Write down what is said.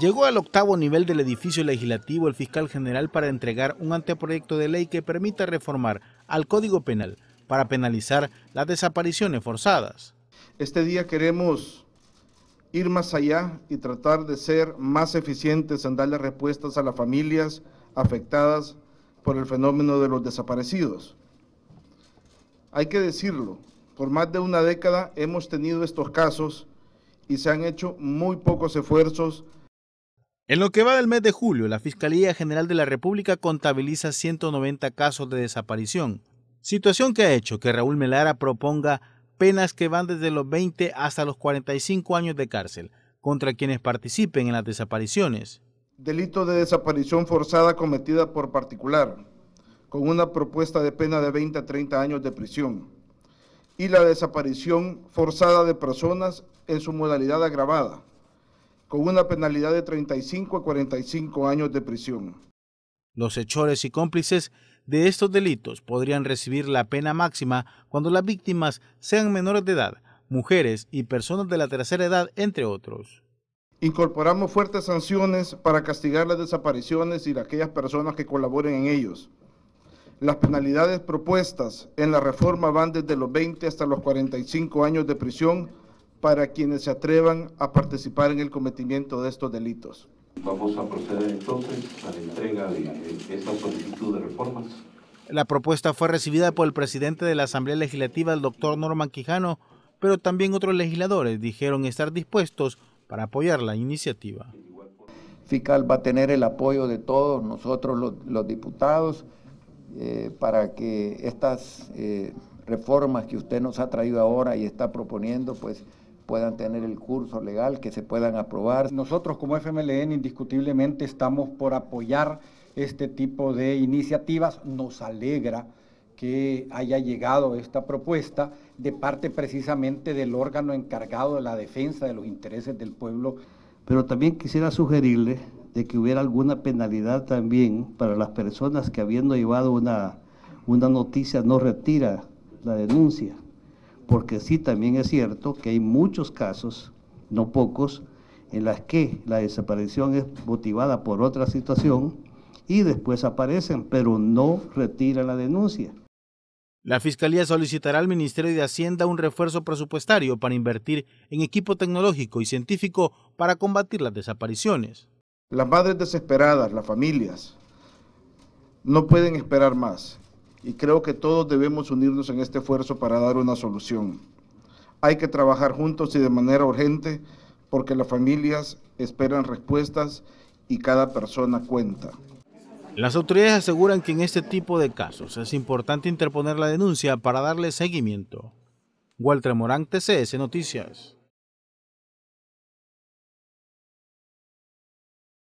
Llegó al octavo nivel del edificio legislativo el fiscal general para entregar un anteproyecto de ley que permita reformar al Código Penal para penalizar las desapariciones forzadas. Este día queremos ir más allá y tratar de ser más eficientes en darle respuestas a las familias afectadas por el fenómeno de los desaparecidos. Hay que decirlo, por más de una década hemos tenido estos casos y se han hecho muy pocos esfuerzos. En lo que va del mes de julio, la Fiscalía General de la República contabiliza 190 casos de desaparición, situación que ha hecho que Raúl Melara proponga penas que van desde los 20 hasta los 45 años de cárcel contra quienes participen en las desapariciones. Delito de desaparición forzada cometida por particular, con una propuesta de pena de 20 a 30 años de prisión y la desaparición forzada de personas en su modalidad agravada, con una penalidad de 35 a 45 años de prisión. Los hechores y cómplices de estos delitos podrían recibir la pena máxima cuando las víctimas sean menores de edad, mujeres y personas de la tercera edad, entre otros. Incorporamos fuertes sanciones para castigar las desapariciones y aquellas personas que colaboren en ellos. Las penalidades propuestas en la reforma van desde los 20 hasta los 45 años de prisión para quienes se atrevan a participar en el cometimiento de estos delitos. Vamos a proceder entonces a la entrega de esta solicitud de reformas. La propuesta fue recibida por el presidente de la Asamblea Legislativa, el doctor Norman Quijano, pero también otros legisladores dijeron estar dispuestos para apoyar la iniciativa. Fiscal va a tener el apoyo de todos nosotros los, los diputados eh, para que estas eh, reformas que usted nos ha traído ahora y está proponiendo, pues puedan tener el curso legal, que se puedan aprobar. Nosotros como FMLN indiscutiblemente estamos por apoyar este tipo de iniciativas. Nos alegra que haya llegado esta propuesta de parte precisamente del órgano encargado de la defensa de los intereses del pueblo. Pero también quisiera sugerirle de que hubiera alguna penalidad también para las personas que habiendo llevado una, noticia no retira la denuncia, porque sí también es cierto que hay muchos casos, no pocos, en las que la desaparición es motivada por otra situación y después aparecen, pero no retiran la denuncia. La Fiscalía solicitará al Ministerio de Hacienda un refuerzo presupuestario para invertir en equipo tecnológico y científico para combatir las desapariciones. Las madres desesperadas, las familias, no pueden esperar más y creo que todos debemos unirnos en este esfuerzo para dar una solución. Hay que trabajar juntos y de manera urgente porque las familias esperan respuestas y cada persona cuenta. Las autoridades aseguran que en este tipo de casos es importante interponer la denuncia para darle seguimiento. Walter Morán, TCS Noticias.